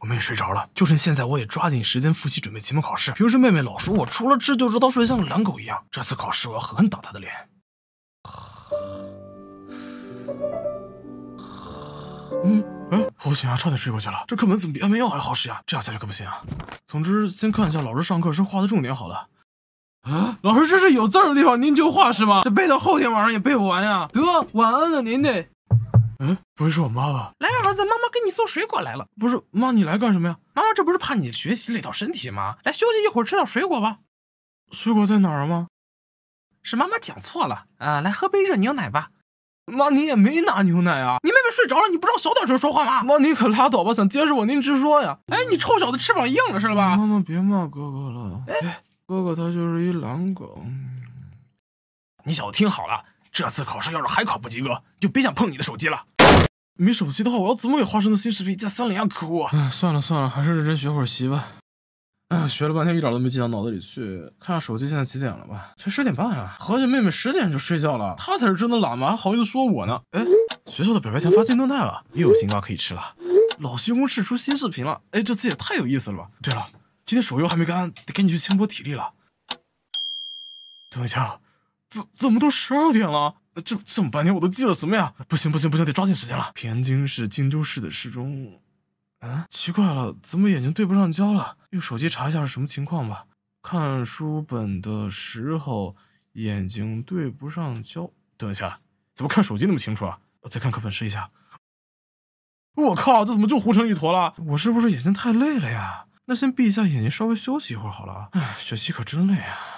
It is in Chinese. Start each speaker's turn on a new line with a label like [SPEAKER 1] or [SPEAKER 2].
[SPEAKER 1] 我妹也睡着了，就趁现在，我得抓紧时间复习，准备期末考试。平时妹妹老说我除了吃就知道睡，像个懒狗一样。这次考试我要狠狠打她的脸。嗯嗯，好险啊，差点睡过去了。这课本怎么比安眠药还好使呀？这样下去可不行啊。总之，先看一下老师上课时画的重点好了。啊，老师，这是有字的地方，您就画是吗？这背到后天晚上也背不完呀。得，晚安了，您得。嗯，不会是我妈吧？来，儿子，妈妈给你送水果来了。不是，妈，你来干什么呀？妈妈这不是怕你学习累到身体吗？来休息一会儿，吃点水果吧。水果在哪儿吗？是妈妈讲错了啊！来喝杯热牛奶吧。妈，你也没拿牛奶啊？你妹妹睡着了，你不知道小点声说话吗？妈，你可拉倒吧，想监视我您直说呀。哎，你臭小子翅膀硬了是了吧？妈妈别骂哥哥了。哎，哥哥他就是一狼狗。你小子听好了。这次考试要是还考不及格，就别想碰你的手机了。没手机的话，我要怎么给花生的新视频加三连啊？可恶！算了算了，还是认真学会儿习吧。哎，学了半天，一点都没记到脑子里去。看看手机，现在几点了吧？才十点半啊！合计妹妹十点就睡觉了，她才是真的懒嘛，还好意思说我呢？哎，学校的表白墙发新动态了，又有新瓜可以吃了。老徐公试出新视频了，哎，这次也太有意思了吧！对了，今天手游还没干，得赶紧去清波体力了。等一下。怎怎么都十二点了？这这么半天我都记了什么呀？不行不行不行，得抓紧时间了。天津是荆州市的市中，嗯，奇怪了，怎么眼睛对不上焦了？用手机查一下是什么情况吧。看书本的时候眼睛对不上焦，等一下，怎么看手机那么清楚啊？我再看课本试一下。我靠，这怎么就糊成一坨了？我是不是眼睛太累了呀？那先闭一下眼睛，稍微休息一会儿好了。唉，学习可真累啊。